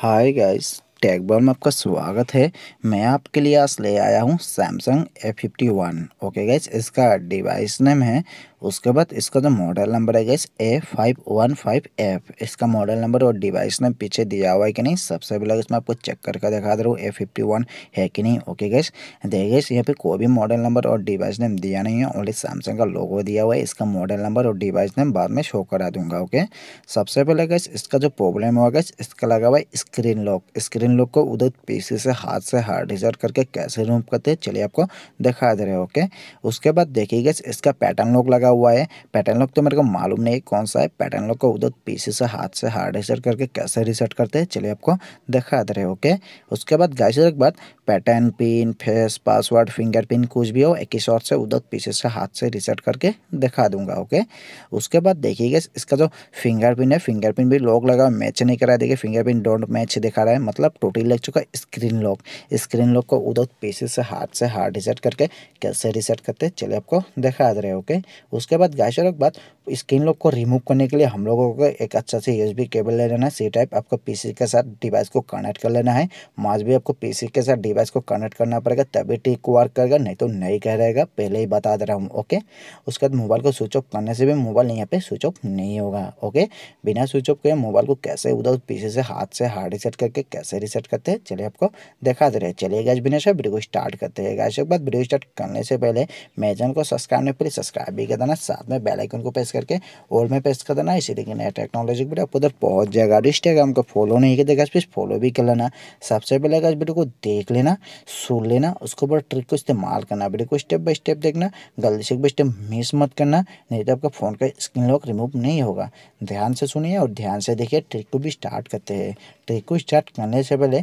Hi guys, टेकबॉल में आपका स्वागत है मैं आपके लिए आज ले आया हूँ Samsung A fifty one okay guys इसका डिवाइस नेम है उसके बाद इसका जो मॉडल नंबर है guys A five one five F इसका मॉडल नंबर और डिवाइस नेम पीछे दिया हुआ है कि नहीं सबसे पहले इसमें आपको चेक करके दिखा दे रहा हूँ ए फिफ्टी वन है कि नहीं ओके गैस देखिए यहाँ पे कोई भी मॉडल नंबर और डिवाइस नेम दिया नहीं है ओनली सैमसंग का लोगो दिया हुआ है इसका मॉडल नंबर और डिवाइस नेम बाद में शो करा दूंगा ओके सबसे पहले गैस इसका जो प्रॉब्लम हुआ गैस इसका लगा हुआ है स्क्रीन लॉक स्क्रीन इन लोग को उधर पीसी से हाथ से हार्ड रिजर्व करके कैसे रूम करते हैं चलिए आपको दिखा दे रहे हैं ओके उसके बाद देखिएगा इसका पैटर्न लोग लगा हुआ है पैटर्न लोग तो मेरे को मालूम नहीं कौन सा है पैटर्न लोग को उधर पीसी से हाथ से हार्ड रिजर्व करके कैसे रिसर्ट करते हैं चलिए आपको दिखा दे रहे हैं ओके उसके बाद गाइस एक बात pattern pin face password finger pin कुछ भी हो एक ही शॉर्ट से उधर पीछे से हाथ से रिसर्ट करके दिखा दूंगा ओके उसके बाद देखिएगा इसका जो फिंगर पिन है फिंगर पिन भी लोग लगा मैच नहीं करा देखिए फिंगर पिन डोंट मैच दिखा रहा है मतलब टोटली लग चुका है स्क्रीन लॉक स्क्रीन लॉक को उधर पीसे से हाथ से हार्ड रिसेट करके कैसे रिसेट करते हैं चलिए आपको दिखा दे रहे ओके उसके बाद गाइस और बात स्क्रीन लॉक को रिमूव करने के लिए हम लोगों को एक अच्छा से यू केबल ले लेना है सी टाइप आपको पी के साथ डिवाइस को कनेक्ट कर लेना है माज भी आपको पी के साथ डिवाइस को कनेक्ट करना पड़ेगा तभी ठीक वर्क करेगा नहीं तो नहीं कह रहेगा पहले ही बता दे रहा हूँ ओके उसके बाद मोबाइल को स्विच ऑफ करने से भी मोबाइल यहाँ पे स्विच ऑफ नहीं होगा ओके बिना स्विच ऑफ के मोबाइल को कैसे उधर पीछे से हाथ से हार्ड रिसेट करके कैसे रिसेट करते हैं चलिए आपको दिखा दे रहे हैं चलिए गैस बिना वीडियो को स्टार्ट करते हैं गैस एक बार वीडियो स्टार्ट करने से पहले मेरे चैनल को सब्सक्राइब नहीं प्लीज सब्सक्राइब भी कर देना साथ में बेलाइकन को प्रेस करके और में प्रेस कर देना इसीलिए कि नया टेक्नोलॉजी वीडियो आपको उधर पहुँच जाएगा इंस्टाग्राम को फॉलो नहीं किया गैस प्लीज़ फॉलो भी कर लेना सबसे पहले गैस वीडियो को देख लेना सुन लेना उसके ऊपर ट्रिक को इस्तेमाल करना वीडियो को स्टेप बाई स्टेप देखना गलती से बाई स्टेप मिस मत करना नहीं तो आपका फ़ोन का स्क्रीन लॉक रिमूव नहीं होगा ध्यान से सुनिए और ध्यान से देखिए ट्रिक को भी स्टार्ट करते हैं एक स्टार्ट करने से पहले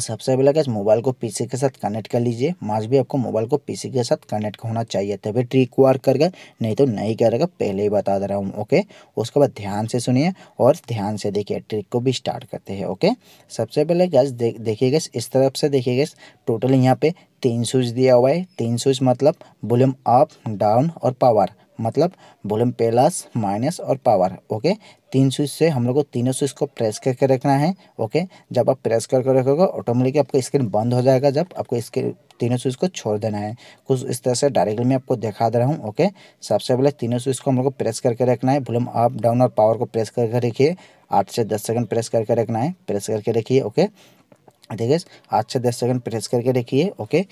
सबसे पहले गैस मोबाइल को पीसी के साथ कनेक्ट कर लीजिए माज भी आपको मोबाइल को पीसी के साथ कनेक्ट होना चाहिए तभी ट्रिक वर्क करेगा नहीं तो नहीं करेगा पहले ही बता दे रहा हूँ ओके उसके बाद ध्यान से सुनिए और ध्यान से देखिए ट्रिक को भी स्टार्ट करते हैं ओके सबसे पहले गैस देखिए गैस इस तरफ से देखिए गैस टोटल यहाँ पे तीन स्विच दिया हुआ है तीन स्विच मतलब वॉल्यूम अप डाउन और पावर मतलब वॉल्यूम प्लस माइनस और पावर ओके तीन स्विच से हम लोग को तीनों स्विच को प्रेस करके रखना है ओके जब आप प्रेस करके रखोगे ऑटोमेटिकली आपको स्क्रीन बंद हो जाएगा जब आपको स्क्रीन तीनों स्विच को छोड़ देना है कुछ इस तरह से डायरेक्टली मैं आपको दिखा दे रहा हूँ ओके सबसे पहले तीनों स्विच को हम लोग को प्रेस करके रखना है वॉल्यूम अप डाउन और पावर को प्रेस करके रखिए आठ से दस सेकेंड प्रेस करके रखना है प्रेस करके रखिए ओके ठीक है आठ से दस सेकंड प्रेस करके रखिए ओके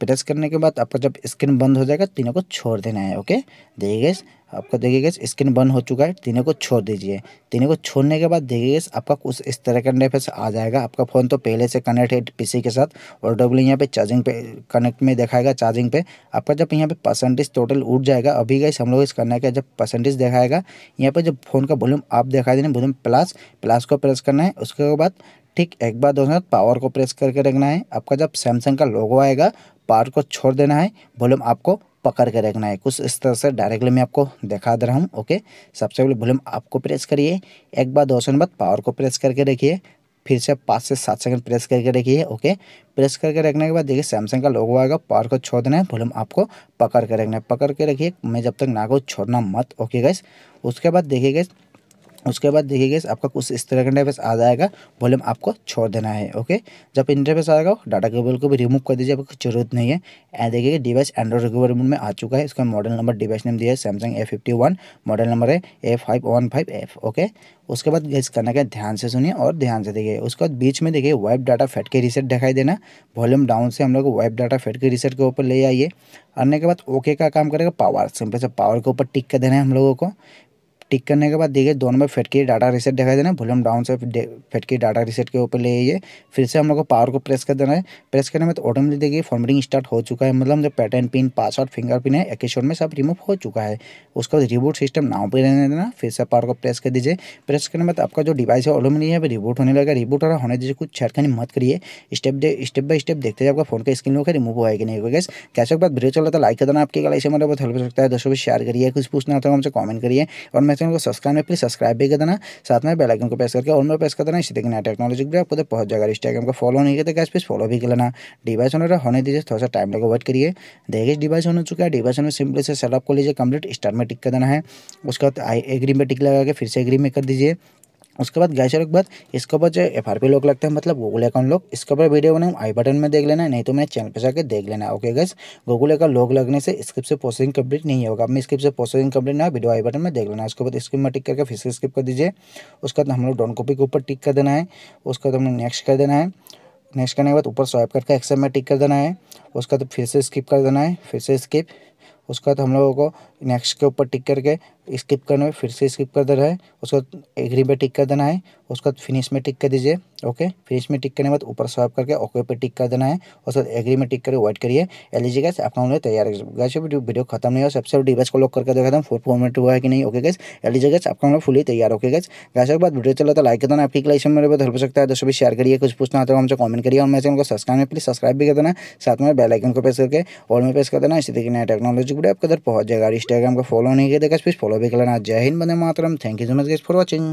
प्रेस करने के बाद आपका जब स्क्रीन बंद हो जाएगा तीनों को छोड़ देना है ओके देखिए गैस आपका देखिए गैस स्क्रीन बंद हो चुका है तीनों को छोड़ दीजिए तीनों को छोड़ने के बाद देखिए गैस आपका कुछ इस तरह का डेफेस आ जाएगा आपका फ़ोन तो पहले से कनेक्ट है पीसी के साथ और डब्ल्यू यहाँ पे चार्जिंग पे कनेक्ट में दिखाएगा चार्जिंग पे आपका जब यहाँ पे परसेंटेज टोटल उठ जाएगा अभी गैस हम लोग इस करने का जब परसेंटेज दिखाएगा यहाँ पर जब फ़ोन का वॉल्यूम आप दिखा देना वॉल्यूम प्लस प्लस को प्रेस करना है उसके बाद ठीक एक बार दोस्तों पावर को प्रेस करके रखना है आपका जब सैमसंग का लोगो आएगा पावर को छोड़ देना है वॉल्यूम आपको पकड़ के रखना है कुछ इस तरह से डायरेक्टली मैं आपको दिखा दे रहा हूँ ओके सबसे पहले वॉल्यूम आपको प्रेस करिए एक बार दो सेकंड बाद पावर को प्रेस करके रखिए फिर से पाँच से सात सेकंड प्रेस करके रखिए ओके प्रेस करके रखने के बाद देखिए सैमसंग का लोगो आएगा पावर को छोड़ देना है वॉल्यूम आपको पकड़ के रखना है पकड़ के रखिए मैं जब तक को छोड़ना मत ओके गैस उसके बाद देखिए गैस उसके बाद देखिए गैस आपका कुछ इस तरह का इंटरफेस आ जाएगा वॉल्यूम आपको छोड़ देना है ओके जब इंटरफेस आएगा डाटा केबल को भी रिमूव कर दीजिए आपको जरूरत नहीं है एंड देखिए डिवाइस एंड्रॉइड रिकवरी मोड में आ चुका है इसका मॉडल नंबर डिवाइस नेम दिया है Samsung A fifty one model number है A five one five F okay उसके बाद गैस करना क्या ध्यान से सुनिए और ध्यान से देखिए उसके बाद बीच में देखिए wipe data factory reset दिखाई देना वॉल्यूम डाउन से हम लोग wipe data factory reset के ऊपर ले आइए आने के बाद ओके का काम करेगा पावर सिंपल से पावर के ऊपर टिक कर देना है हम लोगों को टिक करने के बाद देखिए दोनों में फेटकी डाटा रिसेट दिखाई देना वॉल्यूम डाउन से फेटकी डाटा रिसेट के ऊपर ले आइए फिर से हम लोग को पावर को प्रेस कर देना है प्रेस करने में तो ऑटोमेटिक देखिए फॉर्मेटिंग स्टार्ट हो चुका है मतलब जो पैटर्न पिन पासवर्ड फिंगर है एक शॉट में सब रिमूव हो चुका है उसका रिबूट सिस्टम नाव पर रहने देना फिर से पावर को प्रेस कर दीजिए प्रेस करने में तो आपका जो डिवाइस है ऑटोमेटिक है रिबूट होने लगा रिबूट और होने दीजिए कुछ छेड़खानी मत करिए स्टेप स्टेप बाय स्टेप देखते जाए आपका फोन का स्क्रीन होकर रिमूव होगा कि नहीं होगा गैस कैसे बाद वीडियो चला अच्छा तो लाइक कर देना आपकी गला इसे मतलब बहुत हेल्प हो सकता है दोस्तों भी शेयर करिए कुछ पूछना होता तो है हमसे कॉमेंट करिए और मैं चैनल को सब्सक्राइब नहीं प्लीज सब्सक्राइब भी कर देना साथ में बेल आइकन को प्रेस करके और में प्रेस कर देना इसी देखिए नया टेक्नोलॉजी भी आपको पहुंच जाएगा इंस्टाग्राम को फॉलो नहीं करते गैस प्लीज फॉलो भी कर लेना डिवाइस ऑनर होने दीजिए थोड़ा सा टाइम लगे वेट करिए देखिए डिवाइस ऑन हो चुका है डिवाइस ऑनर सिंपली से सेटअप को लीजिए कंप्लीट स्टार में टिक कर देना है उसके उसका एग्री में टिक लगा के फिर से एग्री में कर दीजिए उसके बाद गैस के बाद इसके ऊपर जो एफ आर पी लोग लगते हैं मतलब गूगल अकाउंट लोग इसके ऊपर वीडियो बनाऊँ आई बटन में देख लेना नहीं तो मैं चैनल पर जाकर देख लेना ओके गैस गूगल का लोग लगने से स्क्रिप से प्रोसेसिंग कंप्लीट नहीं होगा अपनी स्क्रिप से प्रोसेसिंग कंप्लीट ना वीडियो आई बटन में देख लेना उसके बाद स्क्रीन में टिक करके फिर से स्किप कर दीजिए उसके बाद हम लोग डॉन कॉपी के ऊपर टिक कर देना है उसके बाद हमें नेक्स्ट कर देना है नेक्स्ट करने के बाद ऊपर स्वाइप करके एक्सेल में टिक कर देना है उसके बाद फिर से स्किप कर देना है फिर से स्किप उसके बाद हम लोगों को नेक्स्ट के ऊपर टिक करके स्किप करने में फिर से स्किप कर देना है उसके बाद एग्री पे टिक कर देना है उसके बाद फिनिश में टिक कर दीजिए ओके फिनिश में टिक करने के बाद ऊपर स्वाइप करके ओके पे टिक कर देना है उसके बाद एग्री में टिक करके वाइट करिए एल जी गैस अपना उन्हें तैयार गैस वीडियो खत्म नहीं हो सबसे डिवाइस को लॉक करके देखा था फोर फोर हुआ है कि नहीं okay guys L G guys आपका उन्हें फुली तैयार ओके गैस गैस के बाद वीडियो चला तो लाइक कर देना आपकी में मेरे बहुत हेल्प सकता है दोस्तों भी शेयर करिए कुछ पूछना आता तो है हमसे कमेंट करिए और मैं चैनल को सब्सक्राइब में प्लीज सब्सक्राइब भी कर देना साथ में बेलाइकन को प्रेस करके और में प्रेस कर देना इसी तरीके नया टेक्नोलॉजी वीडियो आपके अंदर पहुंच जाएगा इंस्टाग्राम को फॉलो नहीं किया देगा प्लीज फॉलो अभी के जय हिंद बंदे मातरम thank you so much guys for watching